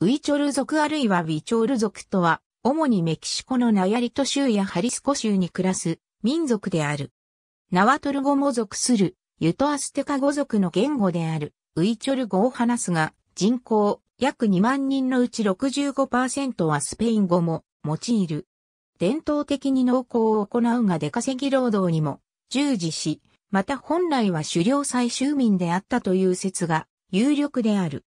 ウイチョル族あるいはウィチョル族とは、主にメキシコのナヤリト州やハリスコ州に暮らす民族である。ナワトル語も属するユトアステカ語族の言語であるウイチョル語を話すが、人口約2万人のうち65%はスペイン語も用いる。伝統的に農耕を行うが出稼ぎ労働にも従事し、また本来は狩猟採集民であったという説が有力である。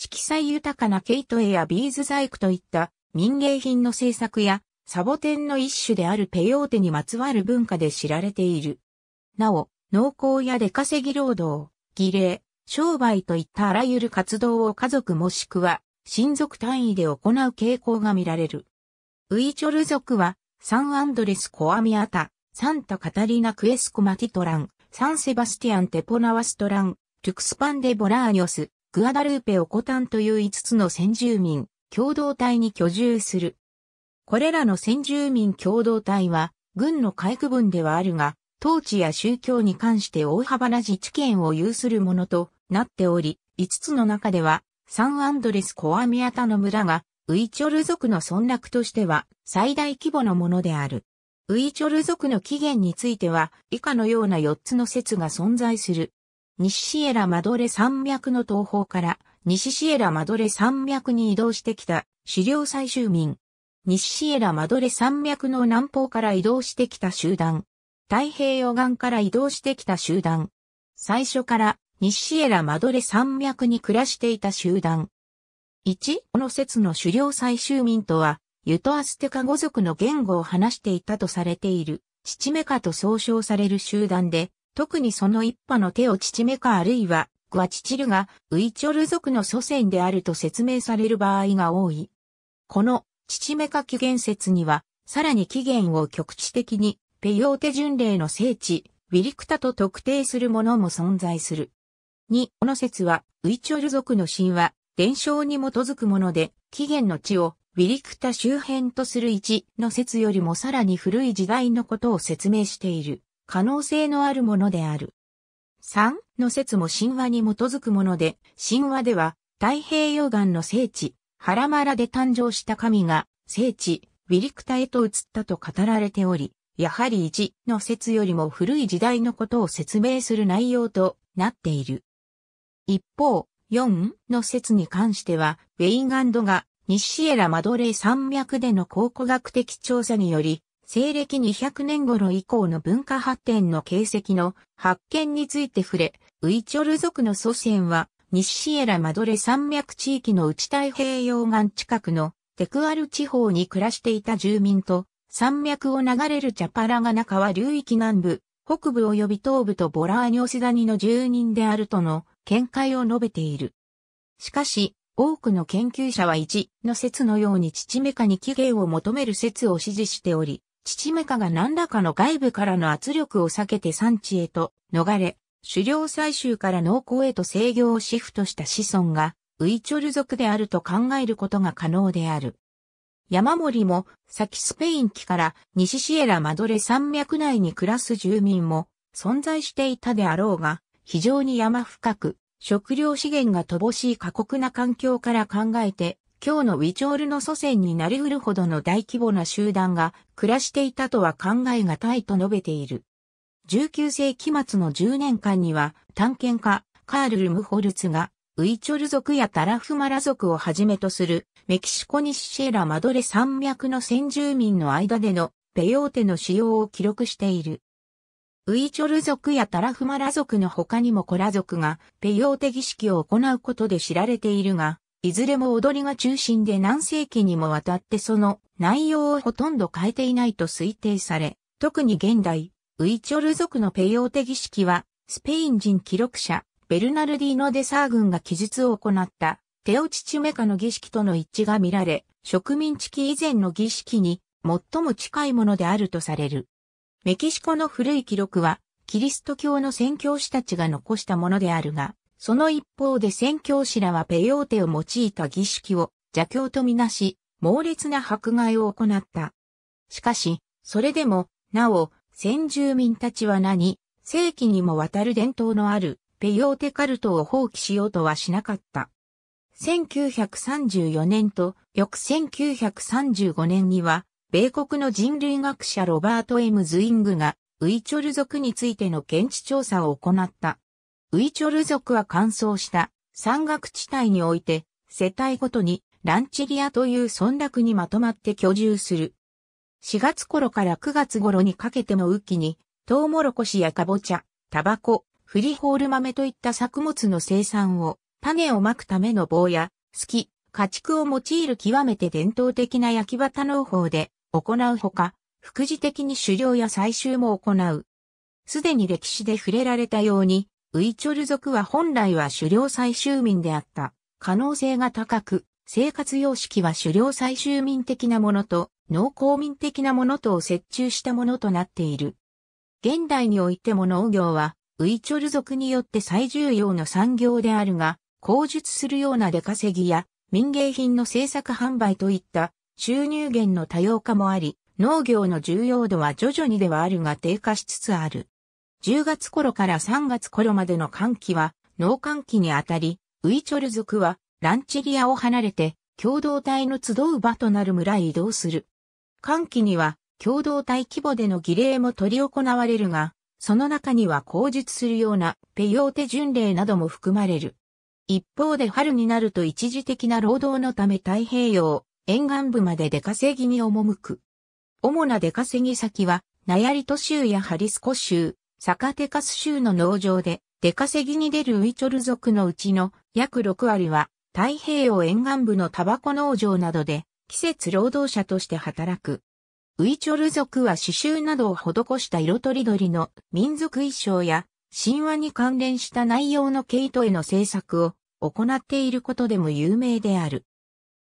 色彩豊かな毛糸エやビーズ細工といった民芸品の制作やサボテンの一種であるペヨーテにまつわる文化で知られている。なお、農耕や出稼ぎ労働、儀礼、商売といったあらゆる活動を家族もしくは親族単位で行う傾向が見られる。ウイチョル族はサンアンドレス・コアミアタ、サンタ・カタリナ・クエスコ・マティトラン、サンセバスティアン・テポナワストラン、ルクスパンデ・ボラーニョス、グアダルーペ・オコタンという5つの先住民、共同体に居住する。これらの先住民共同体は、軍の海区分ではあるが、統治や宗教に関して大幅な自治権を有するものとなっており、5つの中では、サンアンドレス・コアミアタの村が、ウイチョル族の村落としては最大規模のものである。ウイチョル族の起源については以下のような4つの説が存在する。西シエラマドレ山脈の東方から西シエラマドレ山脈に移動してきた狩猟採集民。西シエラマドレ山脈の南方から移動してきた集団。太平洋岸から移動してきた集団。最初から西シエラマドレ山脈に暮らしていた集団。1、この説の狩猟採集民とは、ユトアステカ語族の言語を話していたとされている、七メカと総称される集団で、特にその一派の手をチチメカあるいはグアチチルがウイチョル族の祖先であると説明される場合が多い。このチチメカ起源説には、さらに起源を局地的にペヨーテ巡礼の聖地、ウィリクタと特定するものも存在する。2、この説は、ウイチョル族の神話、伝承に基づくもので、起源の地をウィリクタ周辺とする1の説よりもさらに古い時代のことを説明している。可能性のあるものである。3の説も神話に基づくもので、神話では太平洋岸の聖地、原マラで誕生した神が聖地、ウィリクタへと移ったと語られており、やはり1の説よりも古い時代のことを説明する内容となっている。一方、4の説に関しては、ウェインガンドが西シエラマドレー山脈での考古学的調査により、西暦200年頃以降の文化発展の形跡の発見について触れ、ウイチョル族の祖先は、西シエラマドレ山脈地域の内太平洋岸近くのテクアル地方に暮らしていた住民と、山脈を流れるチャパラガナ川流域南部、北部及び東部とボラーニョスダニの住人であるとの見解を述べている。しかし、多くの研究者は一の説のように父メカに起源を求める説を支持しており、父メカが何らかの外部からの圧力を避けて産地へと逃れ、狩猟採集から農耕へと制御をシフトした子孫が、ウイチョル族であると考えることが可能である。山森も、先スペイン期から西シエラマドレ山脈内に暮らす住民も存在していたであろうが、非常に山深く、食料資源が乏しい過酷な環境から考えて、今日のウィチョールの祖先になりうるほどの大規模な集団が暮らしていたとは考えがたいと述べている。19世紀末の10年間には探検家カール・ルムホルツがウィチョル族やタラフマラ族をはじめとするメキシコ西シェラマドレ山脈の先住民の間でのペヨーテの使用を記録している。ウィチョル族やタラフマラ族の他にもコラ族がペヨーテ儀式を行うことで知られているが、いずれも踊りが中心で何世紀にもわたってその内容をほとんど変えていないと推定され、特に現代、ウイチョル族のペヨーテ儀式は、スペイン人記録者、ベルナルディーノ・デサー軍が記述を行った、テオチチュメカの儀式との一致が見られ、植民地期以前の儀式に最も近いものであるとされる。メキシコの古い記録は、キリスト教の宣教師たちが残したものであるが、その一方で宣教師らはペヨーテを用いた儀式を邪教とみなし、猛烈な迫害を行った。しかし、それでも、なお、先住民たちは何、世紀にもわたる伝統のあるペヨーテカルトを放棄しようとはしなかった。1934年と翌1935年には、米国の人類学者ロバート・エムズイングが、ウイチョル族についての現地調査を行った。ウイチョル族は乾燥した山岳地帯において、世帯ごとにランチリアという村落にまとまって居住する。4月頃から9月頃にかけての雨季に、トウモロコシやカボチャ、タバコ、フリホール豆といった作物の生産を、種をまくための棒や、好き、家畜を用いる極めて伝統的な焼き畑農法で行うほか、副次的に狩猟や採集も行う。すでに歴史で触れられたように、ウイチョル族は本来は狩猟採集民であった可能性が高く、生活様式は狩猟採集民的なものと農耕民的なものとを折衷したものとなっている。現代においても農業はウイチョル族によって最重要の産業であるが、工述するような出稼ぎや民芸品の製作販売といった収入源の多様化もあり、農業の重要度は徐々にではあるが低下しつつある。10月頃から3月頃までの寒気は、農寒気にあたり、ウイチョル族は、ランチリアを離れて、共同体の集う場となる村へ移動する。寒気には、共同体規模での儀礼も取り行われるが、その中には口述するようなペヨーテ巡礼なども含まれる。一方で春になると一時的な労働のため太平洋、沿岸部まで出稼ぎに赴く。主な出稼ぎ先は、ナヤリト州やハリスコ州、サカテカス州の農場で出稼ぎに出るウイチョル族のうちの約6割は太平洋沿岸部のタバコ農場などで季節労働者として働く。ウイチョル族は刺繍などを施した色とりどりの民族衣装や神話に関連した内容の毛糸への制作を行っていることでも有名である。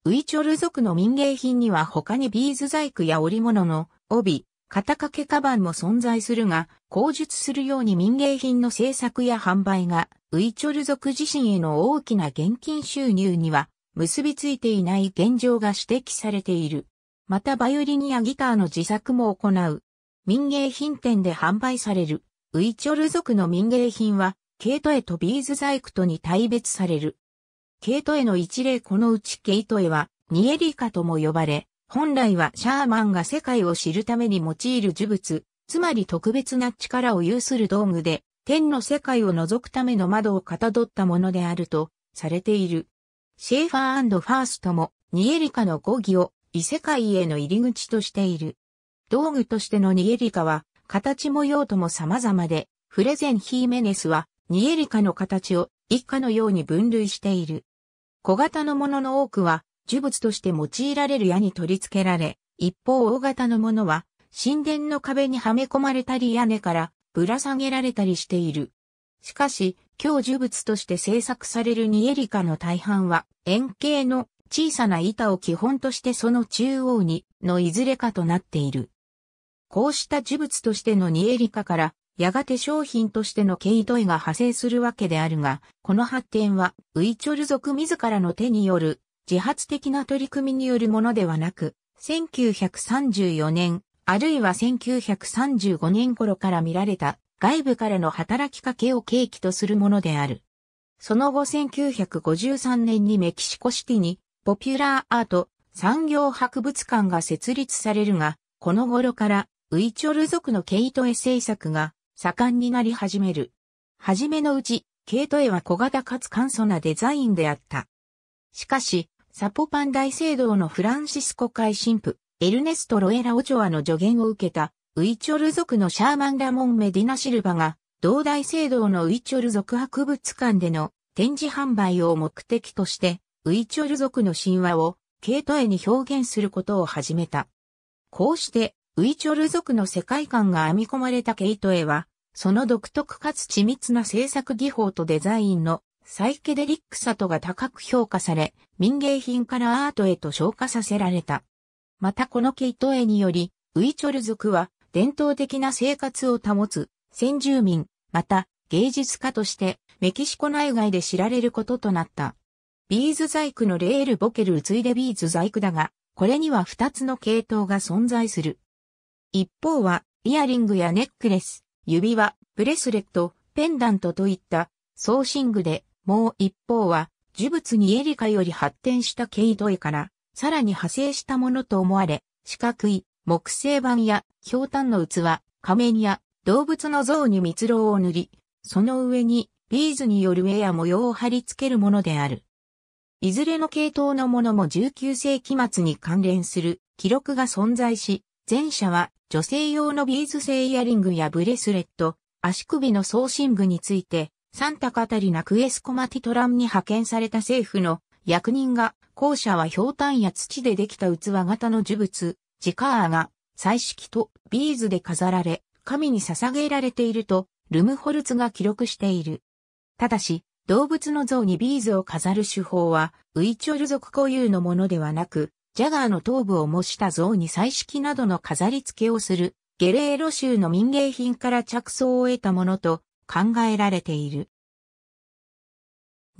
ウイチョル族の民芸品には他にビーズ細工や織物の帯、肩掛けカバンも存在するが、口述するように民芸品の制作や販売が、ウイチョル族自身への大きな現金収入には結びついていない現状が指摘されている。またバイオリニアギターの自作も行う。民芸品店で販売される。ウイチョル族の民芸品は、ケイトエとビーズ細工とに大別される。ケイトエの一例このうちケイトエは、ニエリカとも呼ばれ、本来はシャーマンが世界を知るために用いる呪物、つまり特別な力を有する道具で、天の世界を覗くための窓をかたどったものであると、されている。シェーファーファーストも、ニエリカの語義を異世界への入り口としている。道具としてのニエリカは、形も用途も様々で、フレゼン・ヒーメネスは、ニエリカの形を一家のように分類している。小型のものの多くは、呪物として用いられる矢に取り付けられ、一方大型のものは、神殿の壁にはめ込まれたり屋根からぶら下げられたりしている。しかし、今日呪物として制作されるニエリカの大半は、円形の小さな板を基本としてその中央に、のいずれかとなっている。こうした呪物としてのニエリカから、やがて商品としての毛糸絵が派生するわけであるが、この発展は、ウイチョル族自らの手による自発的な取り組みによるものではなく、1934年、あるいは1935年頃から見られた外部からの働きかけを契機とするものである。その後1953年にメキシコシティにポピュラーアート産業博物館が設立されるが、この頃からウイチョル族のケイトエ制作が盛んになり始める。はじめのうち、ケイトエは小型かつ簡素なデザインであった。しかし、サポパン大聖堂のフランシスコ会神父、エルネスト・ロエラ・オチョアの助言を受けた、ウイチョル族のシャーマン・ラモン・メディナ・シルバが、同大聖堂のウイチョル族博物館での展示販売を目的として、ウイチョル族の神話を、ケイト絵に表現することを始めた。こうして、ウイチョル族の世界観が編み込まれたケイト絵は、その独特かつ緻密な制作技法とデザインのサイケデリックさとが高く評価され、民芸品からアートへと昇華させられた。またこの毛糸絵により、ウィチョル族は伝統的な生活を保つ先住民、また芸術家としてメキシコ内外で知られることとなった。ビーズ細工のレール・ボケルついでビーズ細工だが、これには2つの系統が存在する。一方は、イヤリングやネックレス、指輪、ブレスレット、ペンダントといった、ソーシングでもう一方は、呪物にエリカより発展したケイドから、さらに派生したものと思われ、四角い木製板や氷炭の器、仮面や動物の像に蜜蝋を塗り、その上にビーズによる絵や模様を貼り付けるものである。いずれの系統のものも19世紀末に関連する記録が存在し、前者は女性用のビーズ製イヤリングやブレスレット、足首の送信具について、サンタカタリナクエスコマティトランに派遣された政府の役人が、校舎は氷炭や土でできた器型の呪物、ジカーが、彩色とビーズで飾られ、神に捧げられていると、ルムホルツが記録している。ただし、動物の像にビーズを飾る手法は、ウイチョル族固有のものではなく、ジャガーの頭部を模した像に彩色などの飾り付けをする、ゲレーロ州の民芸品から着想を得たものと考えられている。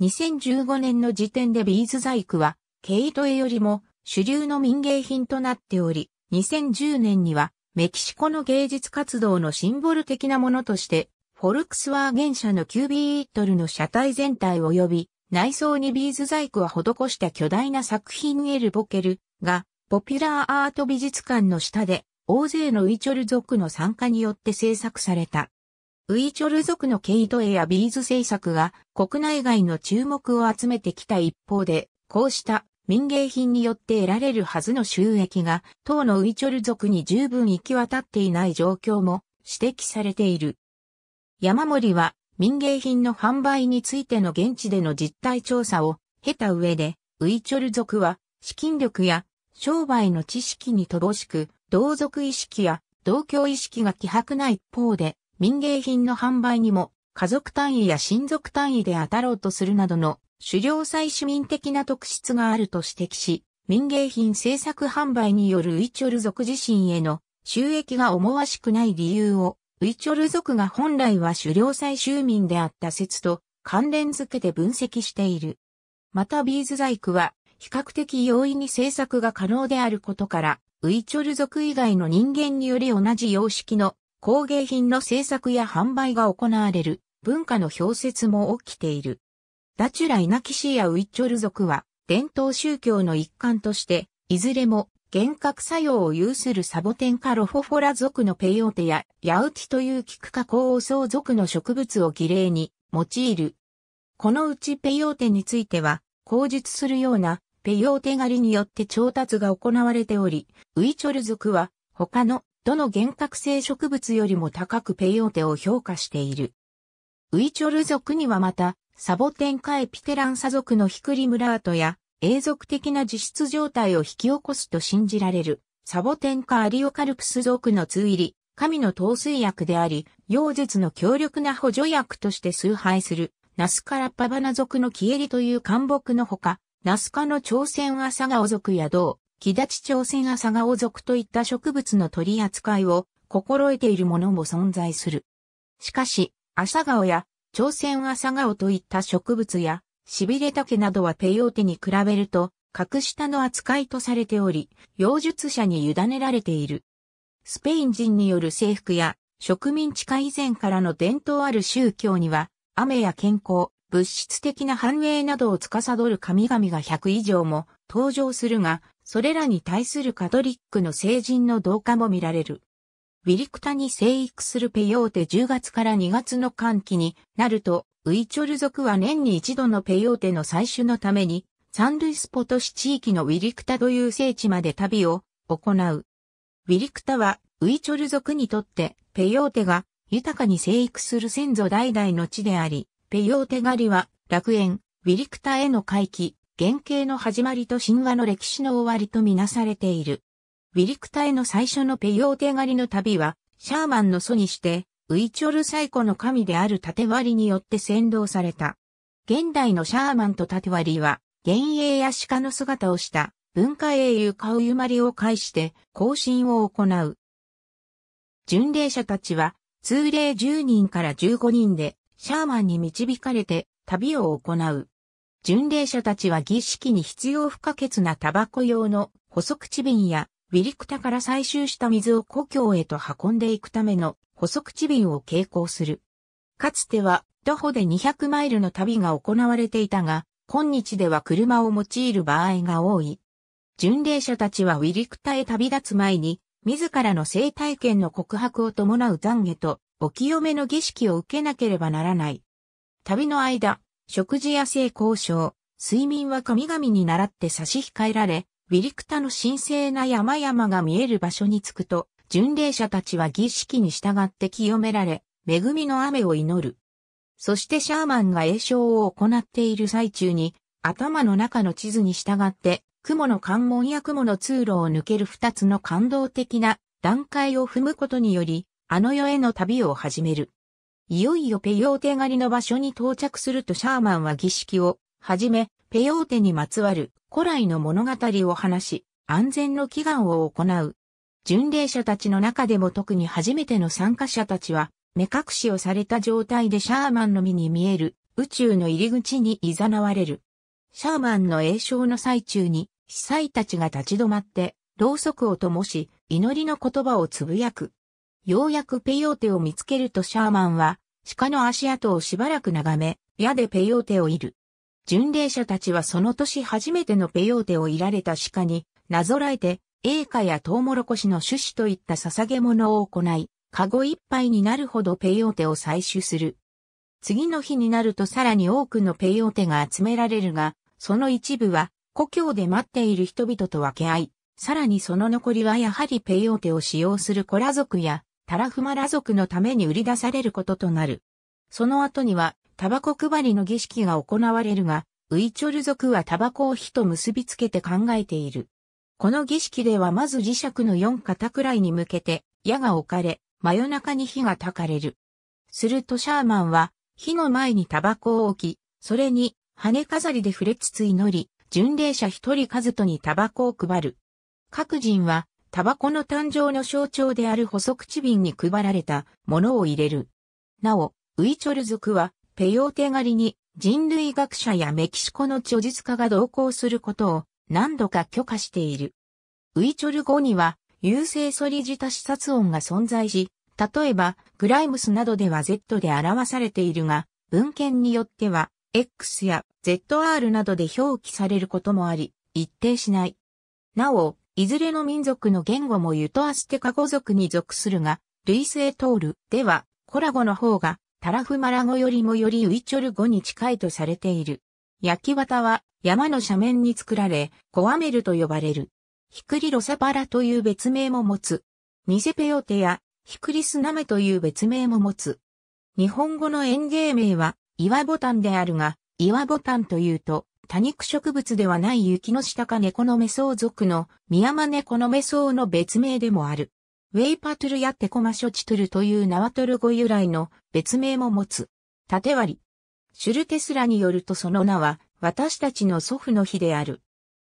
2015年の時点でビーズ細工は、毛糸絵よりも主流の民芸品となっており、2010年にはメキシコの芸術活動のシンボル的なものとして、フォルクスワーゲン社の9ビートルの車体全体及び、内装にビーズ細工は施した巨大な作品エルボケルが、ポピュラーアート美術館の下で、大勢のウィチョル族の参加によって制作された。ウイチョル族の毛糸絵やビーズ制作が国内外の注目を集めてきた一方で、こうした民芸品によって得られるはずの収益が、当のウイチョル族に十分行き渡っていない状況も指摘されている。山森は民芸品の販売についての現地での実態調査を経た上で、ウイチョル族は資金力や商売の知識に乏しく、同族意識や同居意識が希薄な一方で、民芸品の販売にも、家族単位や親族単位で当たろうとするなどの狩猟採取民的な特質があると指摘し、民芸品制作販売によるウイチョル族自身への収益が思わしくない理由を、ウイチョル族が本来は狩猟採州民であった説と関連づけて分析している。またビーズ細工は比較的容易に制作が可能であることから、ウイチョル族以外の人間により同じ様式の工芸品の製作や販売が行われる文化の氷説も起きている。ダチュラ・イナキシーやウイッチョル族は伝統宗教の一環として、いずれも幻覚作用を有するサボテンカロフォフォラ族のペヨーテやヤウティというキクウオソウ族の植物を儀礼に用いる。このうちペヨーテについては、口述するようなペヨーテ狩りによって調達が行われており、ウイチョル族は他のどの原核性植物よりも高くペイオテを評価している。ウイチョル族にはまた、サボテンカエピテランサ族のヒクリムラートや、永続的な実質状態を引き起こすと信じられる、サボテンカアリオカルプス族の通入り、神の陶水薬であり、溶絶の強力な補助薬として崇拝する、ナスカラッパバナ族のキエリという漢木のほか、ナスカの朝鮮アサガオ族や銅、木立朝鮮朝顔族といった植物の取り扱いを心得ているものも存在する。しかし、朝顔や朝鮮朝顔といった植物や、しびれ竹などはペヨーテに比べると、格下の扱いとされており、妖術者に委ねられている。スペイン人による征服や植民地化以前からの伝統ある宗教には、雨や健康、物質的な繁栄などを司る神々が100以上も登場するが、それらに対するカトリックの聖人の同化も見られる。ウィリクタに生育するペヨーテ10月から2月の寒期になると、ウイチョル族は年に一度のペヨーテの採取のために、三類スポト市地域のウィリクタという聖地まで旅を行う。ウィリクタはウイチョル族にとってペヨーテが豊かに生育する先祖代々の地であり、ペヨーテ狩りは楽園、ウィリクタへの回帰、原型の始まりと神話の歴史の終わりとみなされている。ウィリクタへの最初のペヨーテ狩りの旅は、シャーマンの祖にして、ウイチョル最古の神である縦割りによって先導された。現代のシャーマンと縦割りは、幻影や鹿の姿をした文化英雄カウユマリを介して行進を行う。巡礼者たちは、通例10人から15人で、シャーマンに導かれて旅を行う。巡礼者たちは儀式に必要不可欠なタバコ用の細口瓶やウィリクタから採集した水を故郷へと運んでいくための細口瓶を携行する。かつては徒歩で200マイルの旅が行われていたが、今日では車を用いる場合が多い。巡礼者たちはウィリクタへ旅立つ前に、自らの生体験の告白を伴う懺悔と、お清めの儀式を受けなければならない。旅の間、食事や性交渉、睡眠は神々に習って差し控えられ、ウィリクタの神聖な山々が見える場所に着くと、巡礼者たちは儀式に従って清められ、恵みの雨を祈る。そしてシャーマンが栄唱を行っている最中に、頭の中の地図に従って、雲の関門や雲の通路を抜ける二つの感動的な段階を踏むことにより、あの世への旅を始める。いよいよペヨーテ狩りの場所に到着するとシャーマンは儀式を、はじめ、ペヨーテにまつわる古来の物語を話し、安全の祈願を行う。巡礼者たちの中でも特に初めての参加者たちは、目隠しをされた状態でシャーマンの身に見える宇宙の入り口に誘われる。シャーマンの栄唱の最中に、司祭たちが立ち止まって、ろうそくを灯し、祈りの言葉をつぶやく。ようやくペヨーテを見つけるとシャーマンは、鹿の足跡をしばらく眺め、矢でペヨーテをいる。巡礼者たちはその年初めてのペヨーテをいられた鹿に、なぞらえて、栄華やトウモロコシの種子といった捧げ物を行い、カゴいっぱいになるほどペヨーテを採取する。次の日になるとさらに多くのペヨーテが集められるが、その一部は故郷で待っている人々と分け合い、さらにその残りはやはりペヨーテを使用するコラ族やタラフマラ族のために売り出されることとなる。その後には、タバコ配りの儀式が行われるが、ウイチョル族はタバコを火と結びつけて考えている。この儀式ではまず磁石の四肩くらいに向けて矢が置かれ、真夜中に火が焚かれる。するとシャーマンは火の前にタバコを置き、それに羽飾りで触れつつ祈り、巡礼者一人数とにタバコを配る。各人はタバコの誕生の象徴である細口瓶に配られたものを入れる。なお、ウイチョル族は、ペヨーテ狩りに人類学者やメキシコの著述家が同行することを何度か許可している。ウイチョル語には、有性ソリジタ視察音が存在し、例えば、グライムスなどでは Z で表されているが、文献によっては、X や ZR などで表記されることもあり、一定しない。なお、いずれの民族の言語もユトアステカ語族に属するが、類ト通るでは、コラ語の方が、タラフマラ語よりもよりウイチョル語に近いとされている。焼き綿は山の斜面に作られ、コアメルと呼ばれる。ヒクリロサパラという別名も持つ。ニセペヨテやヒクリスナメという別名も持つ。日本語の園芸名は岩ボタンであるが、岩ボタンというと多肉植物ではない雪の下か猫のメソウ属のミヤマ猫のメソウの別名でもある。ウェイパトゥルやテコマショチトゥルというナワトル語由来の別名も持つ。縦割り。シュルテスラによるとその名は私たちの祖父の日である。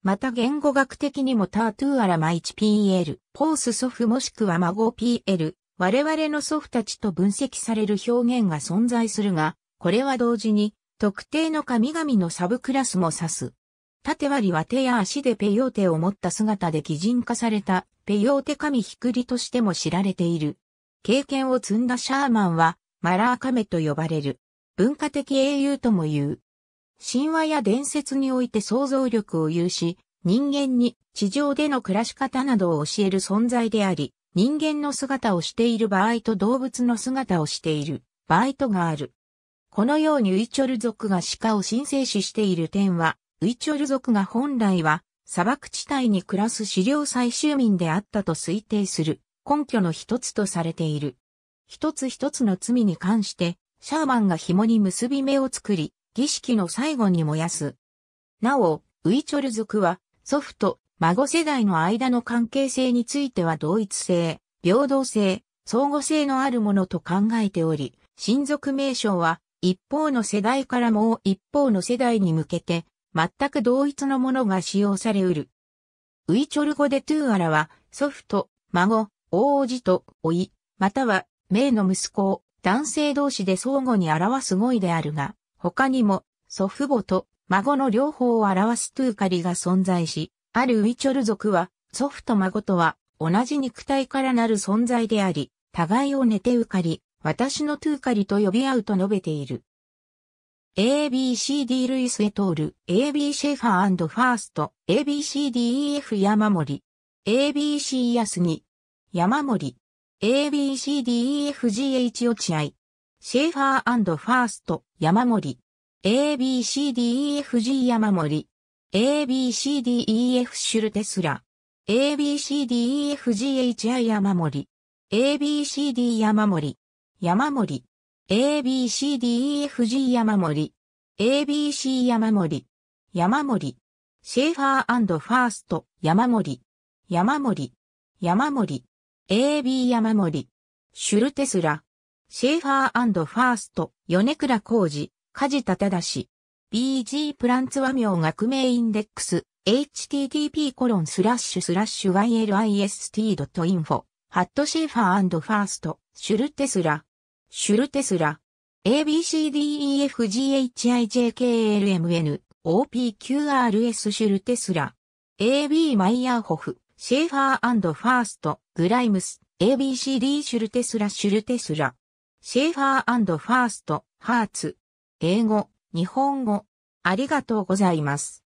また言語学的にもタートゥーアラマイチ PL、ポース祖父もしくは孫 PL、我々の祖父たちと分析される表現が存在するが、これは同時に特定の神々のサブクラスも指す。縦割りは手や足でペヨーテを持った姿で擬人化されたペヨーテ神ひくりとしても知られている。経験を積んだシャーマンはマラーカメと呼ばれる。文化的英雄とも言う。神話や伝説において想像力を有し、人間に地上での暮らし方などを教える存在であり、人間の姿をしている場合と動物の姿をしている場合とがある。このようにウイチョル族が鹿を神聖視している点は、ウイチョル族が本来は砂漠地帯に暮らす狩猟採集民であったと推定する根拠の一つとされている。一つ一つの罪に関して、シャーマンが紐に結び目を作り、儀式の最後に燃やす。なお、ウイチョル族は、祖父と孫世代の間の関係性については同一性、平等性、相互性のあるものと考えており、親族名称は一方の世代からもう一方の世代に向けて、全く同一のものが使用されうる。ウイチョル語でトゥーアラは、祖父と、孫、王子と、老い、または、名の息子を、男性同士で相互に表す語彙であるが、他にも、祖父母と、孫の両方を表すトゥーカリが存在し、あるウイチョル族は、祖父と孫とは、同じ肉体からなる存在であり、互いを寝てうかり、私のトゥーカリと呼び合うと述べている。ABCD ルイス・エトール、AB シェファーファースト、ABCDEF 山森、ABC 安に、山森、ABCDEFGH 落合、シェファーファースト、山森、ABCDEFG 山森、ABCDEF シュルテスラ、ABCDEFGHI 山森、ABCD 山森、山森。ABCDEFG 山森。ABC 山森。山森。シェーファーファースト山森。山森。山森。AB 山森。シュルテスラ。シェーファーファースト米倉浩二。梶田忠。BG プランツ和名学名インデックス。http コロンスラッシュスラッシュ ylist.info ハットシェーファーファーストシュルテスラシュルテスラ。ABCDEFGHIJKLMN、OPQRS シュルテスラ。AB マイヤーホフ、シェーファーファースト、グライムス、ABCD シュルテスラシュルテスラ。シェーファーファースト、ハーツ。英語、日本語。ありがとうございます。